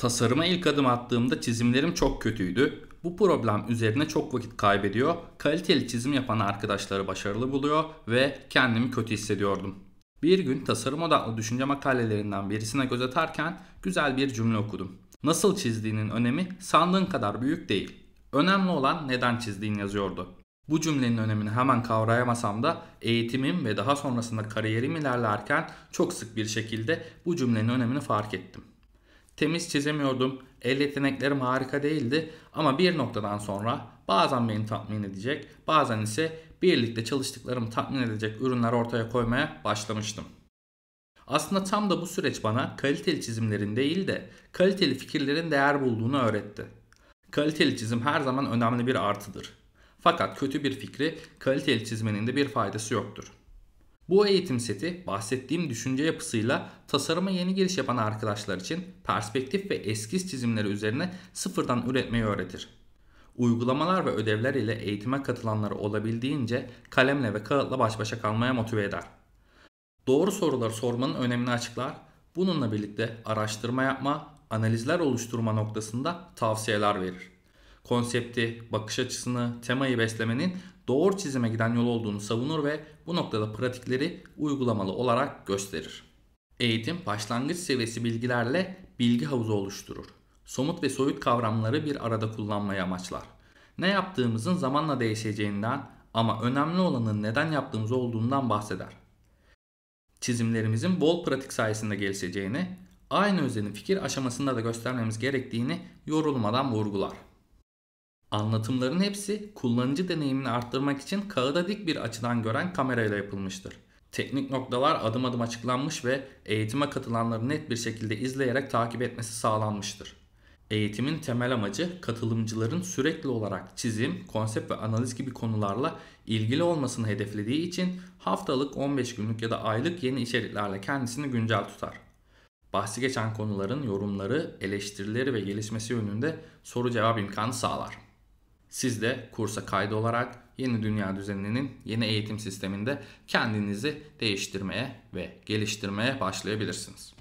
Tasarıma ilk adım attığımda çizimlerim çok kötüydü. Bu problem üzerine çok vakit kaybediyor, kaliteli çizim yapan arkadaşları başarılı buluyor ve kendimi kötü hissediyordum. Bir gün tasarım odaklı düşünce makalelerinden birisine göz atarken güzel bir cümle okudum. Nasıl çizdiğinin önemi sandığın kadar büyük değil. Önemli olan neden çizdiğin yazıyordu. Bu cümlenin önemini hemen kavrayamasam da eğitimim ve daha sonrasında kariyerim ilerlerken çok sık bir şekilde bu cümlenin önemini fark ettim temiz çizemiyordum. El yeteneklerim harika değildi ama bir noktadan sonra bazen beni tatmin edecek, bazen ise birlikte çalıştıklarımı tatmin edecek ürünler ortaya koymaya başlamıştım. Aslında tam da bu süreç bana kaliteli çizimlerin değil de kaliteli fikirlerin değer bulduğunu öğretti. Kaliteli çizim her zaman önemli bir artıdır. Fakat kötü bir fikri kaliteli çizmenin de bir faydası yoktur. Bu eğitim seti bahsettiğim düşünce yapısıyla tasarıma yeni giriş yapan arkadaşlar için perspektif ve eskiz çizimleri üzerine sıfırdan üretmeyi öğretir. Uygulamalar ve ödevler ile eğitime katılanları olabildiğince kalemle ve kağıtla baş başa kalmaya motive eder. Doğru soruları sormanın önemini açıklar, bununla birlikte araştırma yapma, analizler oluşturma noktasında tavsiyeler verir konsepti, bakış açısını, temayı beslemenin doğru çizime giden yol olduğunu savunur ve bu noktada pratikleri uygulamalı olarak gösterir. Eğitim başlangıç seviyesi bilgilerle bilgi havuzu oluşturur. Somut ve soyut kavramları bir arada kullanmayı amaçlar. Ne yaptığımızın zamanla değişeceğinden ama önemli olanın neden yaptığımız olduğundan bahseder. Çizimlerimizin bol pratik sayesinde gelişeceğini, aynı özenin fikir aşamasında da göstermemiz gerektiğini yorulmadan vurgular. Anlatımların hepsi kullanıcı deneyimini arttırmak için kağıda dik bir açıdan gören kamerayla yapılmıştır. Teknik noktalar adım adım açıklanmış ve eğitime katılanları net bir şekilde izleyerek takip etmesi sağlanmıştır. Eğitimin temel amacı katılımcıların sürekli olarak çizim, konsept ve analiz gibi konularla ilgili olmasını hedeflediği için haftalık 15 günlük ya da aylık yeni içeriklerle kendisini güncel tutar. Bahsi geçen konuların yorumları, eleştirileri ve gelişmesi yönünde soru cevap imkanı sağlar. Siz de kursa kaydolarak yeni dünya düzeninin yeni eğitim sisteminde kendinizi değiştirmeye ve geliştirmeye başlayabilirsiniz.